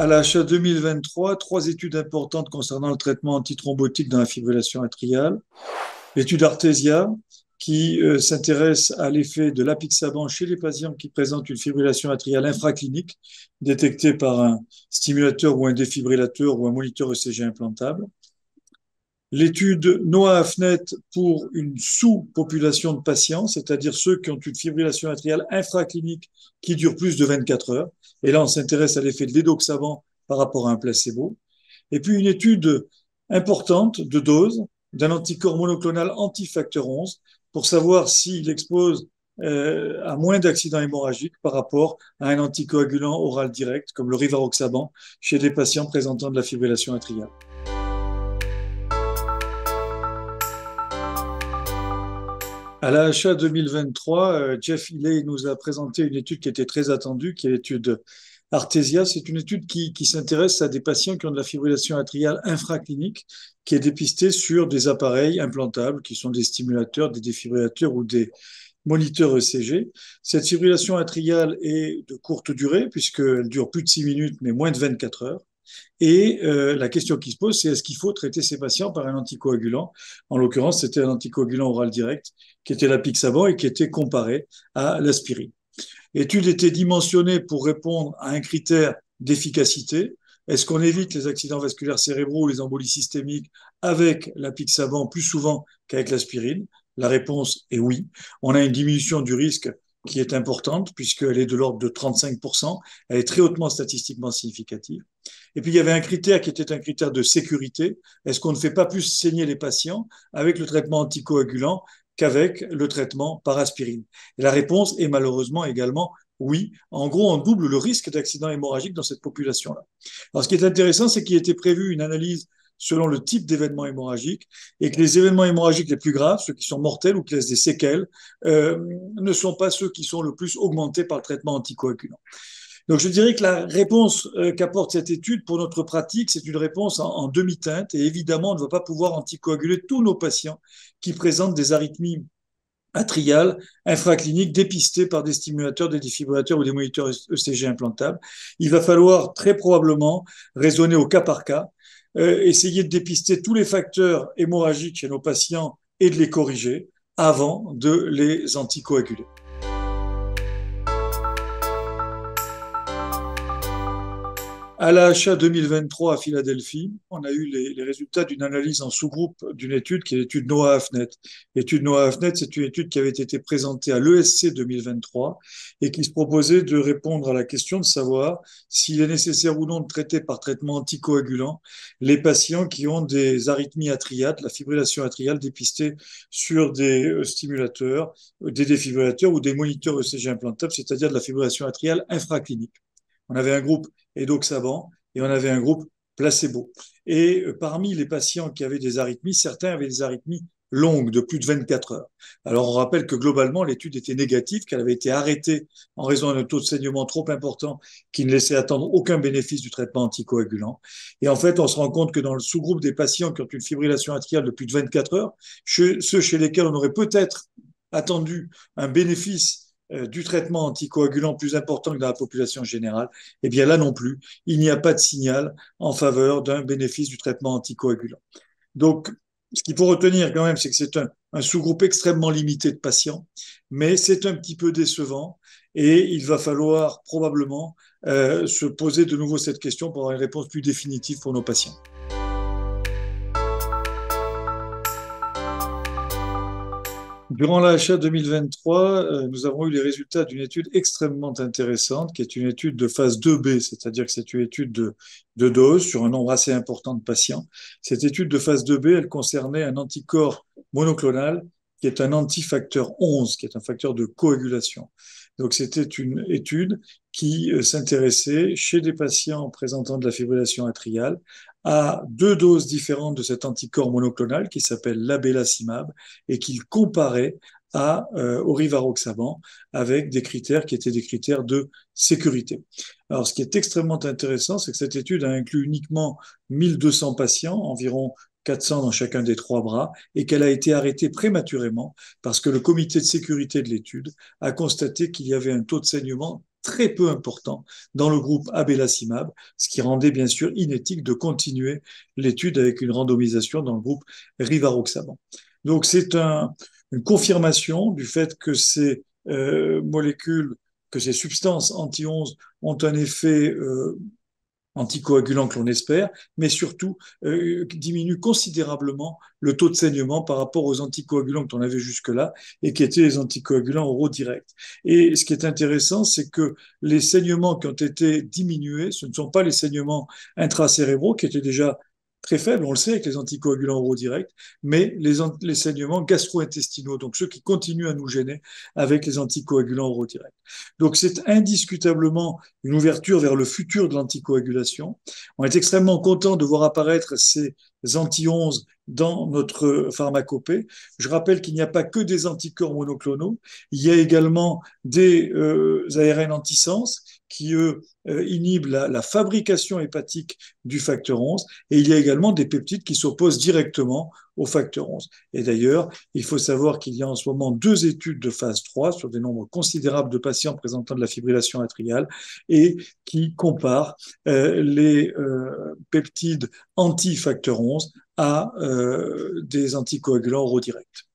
À l'achat 2023, trois études importantes concernant le traitement antithrombotique dans la fibrillation atriale. L'étude Artesia, qui euh, s'intéresse à l'effet de l'apixaban chez les patients qui présentent une fibrillation atriale infraclinique détectée par un stimulateur ou un défibrillateur ou un moniteur ECG implantable. L'étude Noah afnet pour une sous-population de patients, c'est-à-dire ceux qui ont une fibrillation atriale infraclinique qui dure plus de 24 heures. Et là, on s'intéresse à l'effet de l'édoxavant par rapport à un placebo. Et puis une étude importante de dose d'un anticorps monoclonal anti 11 pour savoir s'il expose euh, à moins d'accidents hémorragiques par rapport à un anticoagulant oral direct comme le rivaroxaban chez des patients présentant de la fibrillation atriale. À la 2023, euh, Jeff Hilley nous a présenté une étude qui était très attendue, qui est l'étude Artesia. C'est une étude qui, qui s'intéresse à des patients qui ont de la fibrillation atriale infraclinique, qui est dépistée sur des appareils implantables, qui sont des stimulateurs, des défibrillateurs ou des moniteurs ECG. Cette fibrillation atriale est de courte durée, puisqu'elle dure plus de 6 minutes, mais moins de 24 heures. Et euh, la question qui se pose, c'est est-ce qu'il faut traiter ces patients par un anticoagulant En l'occurrence, c'était un anticoagulant oral direct qui était la et qui était comparé à l'aspirine. L'étude était dimensionnée pour répondre à un critère d'efficacité. Est-ce qu'on évite les accidents vasculaires cérébraux ou les embolies systémiques avec la plus souvent qu'avec l'aspirine La réponse est oui. On a une diminution du risque qui est importante puisqu'elle est de l'ordre de 35%. Elle est très hautement statistiquement significative. Et puis il y avait un critère qui était un critère de sécurité. Est-ce qu'on ne fait pas plus saigner les patients avec le traitement anticoagulant qu'avec le traitement par aspirine la réponse est malheureusement également oui. En gros, on double le risque d'accident hémorragique dans cette population-là. Alors ce qui est intéressant, c'est qu'il était prévu une analyse selon le type d'événement hémorragique, et que les événements hémorragiques les plus graves, ceux qui sont mortels ou qui laissent des séquelles, euh, ne sont pas ceux qui sont le plus augmentés par le traitement anticoagulant. Donc je dirais que la réponse euh, qu'apporte cette étude pour notre pratique, c'est une réponse en, demi-teinte et évidemment on ne va pas pouvoir anticoaguler tous nos patients qui présentent des arythmies atriales, infracliniques, dépistées par des stimulateurs, des défibrillateurs ou des moniteurs ECG implantables. Il va falloir très probablement raisonner au cas par cas, euh, essayer de dépister tous les facteurs hémorragiques chez nos patients et de les corriger avant de les anticoaguler. À l'AHA 2023 à Philadelphie, on a eu les, résultats d'une analyse en sous-groupe d'une étude qui est l'étude NOAA-AFNET. L'étude NOAA-AFNET, c'est une étude qui avait été présentée à l'ESC 2023 et qui se proposait de répondre à la question de savoir s'il est nécessaire ou non de traiter par traitement anticoagulant les patients qui ont des arythmies atriates, la fibrillation atriale dépistée sur des euh, stimulateurs, euh, des défibrillateurs ou des moniteurs ECG implantables, c'est-à-dire de la fibrillation atriale infraclinique. On avait un groupe édoxaban et on avait un groupe placebo. Et euh, parmi les patients qui avaient des arythmies, certains avaient des arythmies longues de plus de 24 heures. Alors on rappelle que globalement l'étude était négative, qu'elle avait été arrêtée en raison d'un taux de saignement trop important qui ne laissait attendre aucun bénéfice du traitement anticoagulant. Et en fait, on se rend compte que dans le sous-groupe des patients qui ont une fibrillation atriale de plus de 24 heures, ceux chez lesquels on aurait peut-être attendu un bénéfice euh, du traitement anticoagulant plus important que dans la population générale, eh bien là non plus, il n'y a pas de signal en faveur d'un bénéfice du traitement anticoagulant. Donc, ce qu'il faut retenir quand même, c'est que c'est un, sous-groupe extrêmement limité de patients, mais c'est un petit peu décevant et il va falloir probablement euh, se poser de nouveau cette question pour avoir une réponse plus définitive pour nos patients. Durant la 2023, euh, nous avons eu les résultats d'une étude extrêmement intéressante, qui est une étude de phase 2B, c'est-à-dire que c'est une étude de, de sur un nombre assez important de patients. Cette étude de phase 2B, elle concernait un anticorps monoclonal qui est un antifacteur 11, qui est un facteur de coagulation. Donc c'était une étude qui euh, s'intéressait chez des patients présentant de la fibrillation atriale à deux doses différentes de cet anticorps monoclonal qui s'appelle l'abelacimab et qu'il comparait à, euh, au rivaroxaban avec des critères qui étaient des critères de sécurité. Alors, ce qui est extrêmement intéressant, c'est que cette étude a inclus uniquement 1200 patients, environ 400 dans chacun des trois bras, et qu'elle a été arrêtée prématurément parce que le comité de sécurité de l'étude a constaté qu'il y avait un taux de saignement très peu important dans le groupe abelacimab, ce qui rendait bien sûr inéthique de continuer l'étude avec une randomisation dans le groupe rivaroxaban. Donc c'est une confirmation du fait que ces euh, molécules, que ces substances anti-11 ont un effet euh, anticoagulants que l'on espère, mais surtout euh, diminue considérablement le taux de saignement par rapport aux anticoagulants que l'on avait jusque-là et qui étaient les anticoagulants oraux directs. Et ce qui est intéressant, c'est que les saignements qui ont été diminués, ce ne sont pas les saignements intracérébraux qui étaient déjà très faible, on le sait, avec les anticoagulants oraux directs, mais les, saignements gastro-intestinaux, donc ceux qui continuent à nous gêner avec les anticoagulants oraux directs. Donc c'est indiscutablement une ouverture vers le futur de l'anticoagulation. On est extrêmement content de voir apparaître ces anti-11 dans notre pharmacopée. Je rappelle qu'il n'y a pas que des anticorps monoclonaux, il y a également des euh, ARN antisens, qui, eux, euh, inhibent la, fabrication hépatique du facteur 11. Et il y a également des peptides qui s'opposent directement au facteur 11. Et d'ailleurs, il faut savoir qu'il y a en ce moment deux études de phase 3 sur des nombres considérables de patients présentant de la fibrillation atriale et qui comparent euh, les euh, peptides anti-facteur 11 à des anticoagulants redirects.